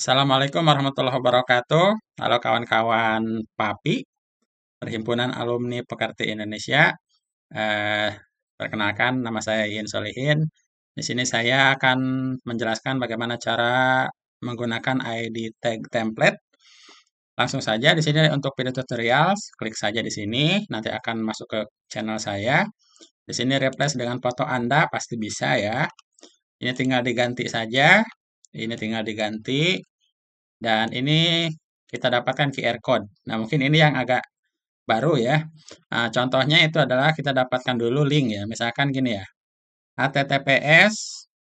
Assalamualaikum warahmatullahi wabarakatuh. Halo kawan-kawan PAPI, Perhimpunan Alumni Pekerti Indonesia. Eh, perkenalkan, nama saya Iin Solihin. Di sini saya akan menjelaskan bagaimana cara menggunakan ID tag template. Langsung saja di sini untuk video tutorial, klik saja di sini. Nanti akan masuk ke channel saya. Di sini replace dengan foto Anda, pasti bisa ya. Ini tinggal diganti saja. Ini tinggal diganti dan ini kita dapatkan QR code. Nah, mungkin ini yang agak baru ya. Nah, contohnya itu adalah kita dapatkan dulu link ya. Misalkan gini ya. https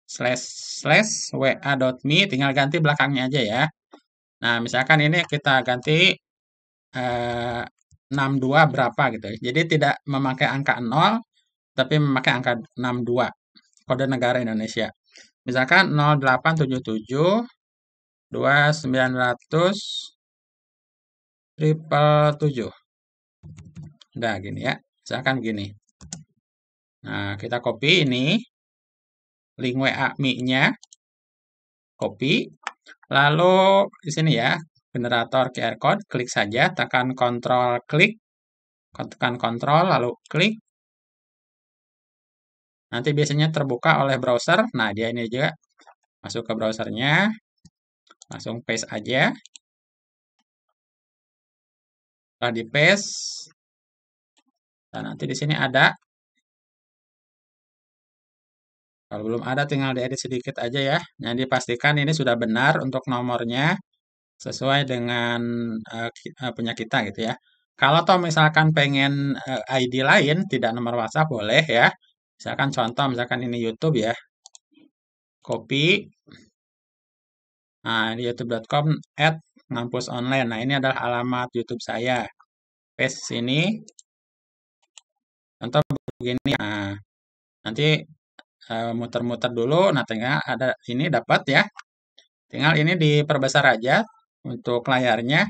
slash slash wa.me tinggal ganti belakangnya aja ya. Nah, misalkan ini kita ganti eh, 62 berapa gitu ya. Jadi tidak memakai angka 0 tapi memakai angka 62 kode negara Indonesia. Misalkan 0877 2900 triple 7. udah gini ya. Misalkan gini. Nah, kita copy ini link WA Mi-nya. Copy. Lalu di sini ya, generator QR code, klik saja, tekan kontrol klik, tekan kontrol lalu klik. Nanti biasanya terbuka oleh browser. Nah, dia ini juga masuk ke browsernya. Langsung paste aja. Setelah di paste, nah nanti di sini ada. Kalau belum ada tinggal diedit sedikit aja ya. Yang dipastikan ini sudah benar untuk nomornya sesuai dengan uh, punya kita gitu ya. Kalau toh misalkan pengen uh, eh, ID lain, tidak nomor WhatsApp boleh ya. Misalkan contoh, misalkan ini YouTube ya. Copy, Nah, di youtube.com at ngampus online. Nah, ini adalah alamat YouTube saya. Paste sini. Contoh begini. Nah, nanti eh, muter-muter uh, dulu. Nah, tinggal ada ini dapat ya. Tinggal ini diperbesar aja untuk layarnya.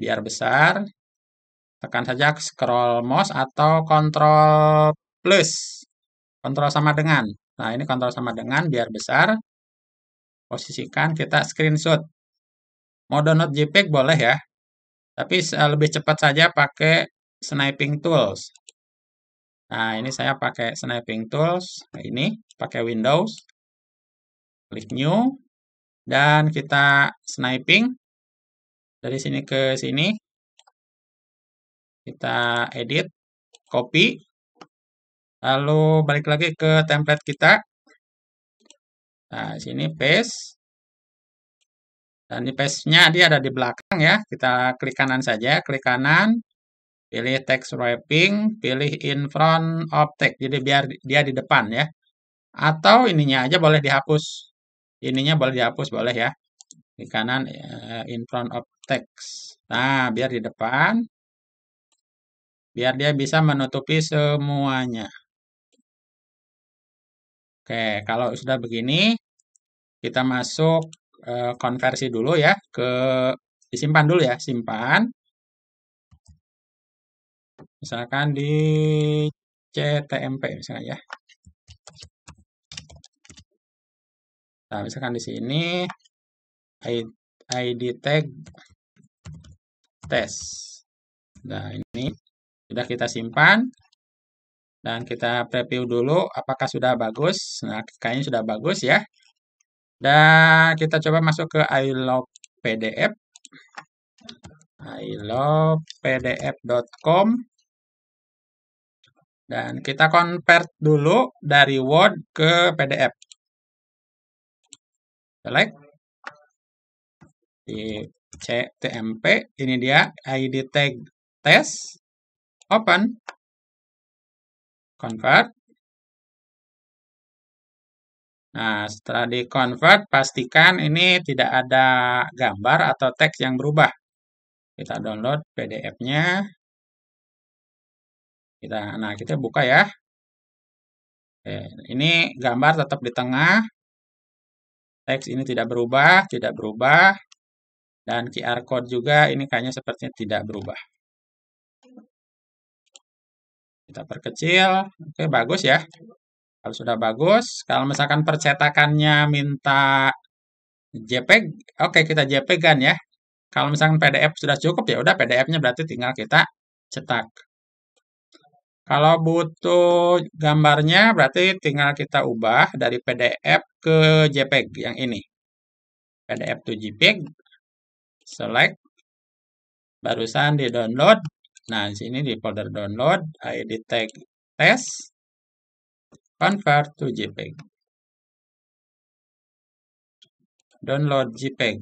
Biar besar. Tekan saja scroll mouse atau control plus. Control sama dengan. Nah, ini control sama dengan biar besar posisikan kita screenshot mau download JPEG boleh ya tapi lebih cepat saja pakai sniping tools nah ini saya pakai sniping tools nah, ini pakai Windows klik new dan kita sniping dari sini ke sini kita edit copy lalu balik lagi ke template kita Nah, sini paste. Dan di paste-nya dia ada di belakang ya. Kita klik kanan saja, klik kanan. Pilih text wrapping, pilih in front of text. Jadi biar dia di depan ya. Atau ininya aja boleh dihapus. Ininya boleh dihapus, boleh ya. Di kanan eh, in front of text. Nah, biar di depan. Biar dia bisa menutupi semuanya. Oke, kalau sudah begini, kita masuk e, konversi dulu ya ke disimpan dulu ya, simpan. Misalkan di CTMP misalnya ya. Nah, misalkan di sini ID tag test Nah, ini sudah kita simpan. Dan kita preview dulu apakah sudah bagus. Nah, kayaknya sudah bagus ya. Dan kita coba masuk ke ilog PDF. pdf.com dan kita convert dulu dari Word ke PDF. Select di CTMP ini dia ID tag test open convert. Nah, setelah di convert, pastikan ini tidak ada gambar atau teks yang berubah. Kita download PDF-nya. Kita, nah, kita buka ya. Oke, ini gambar tetap di tengah. Teks ini tidak berubah, tidak berubah. Dan QR code juga ini kayaknya sepertinya tidak berubah. Kita perkecil. Oke, bagus ya. Kalau sudah bagus, kalau misalkan percetakannya minta JPEG, oke kita JPEG-kan ya. Kalau misalkan PDF sudah cukup ya udah PDF-nya berarti tinggal kita cetak. Kalau butuh gambarnya berarti tinggal kita ubah dari PDF ke JPEG yang ini. PDF to JPEG, select, barusan di-download, Nah, di sini di folder download, ID tag test, convert to JPEG. Download JPEG.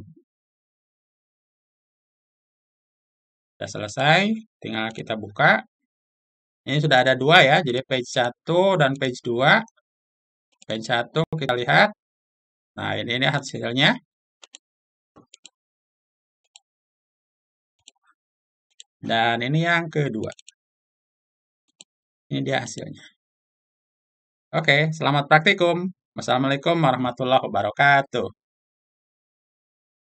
Sudah selesai, tinggal kita buka. Ini sudah ada dua ya, jadi page 1 dan page 2. Page 1 kita lihat. Nah, ini, ini hasilnya. Dan ini yang kedua. Ini dia hasilnya. Oke, selamat praktikum. Wassalamualaikum warahmatullahi wabarakatuh.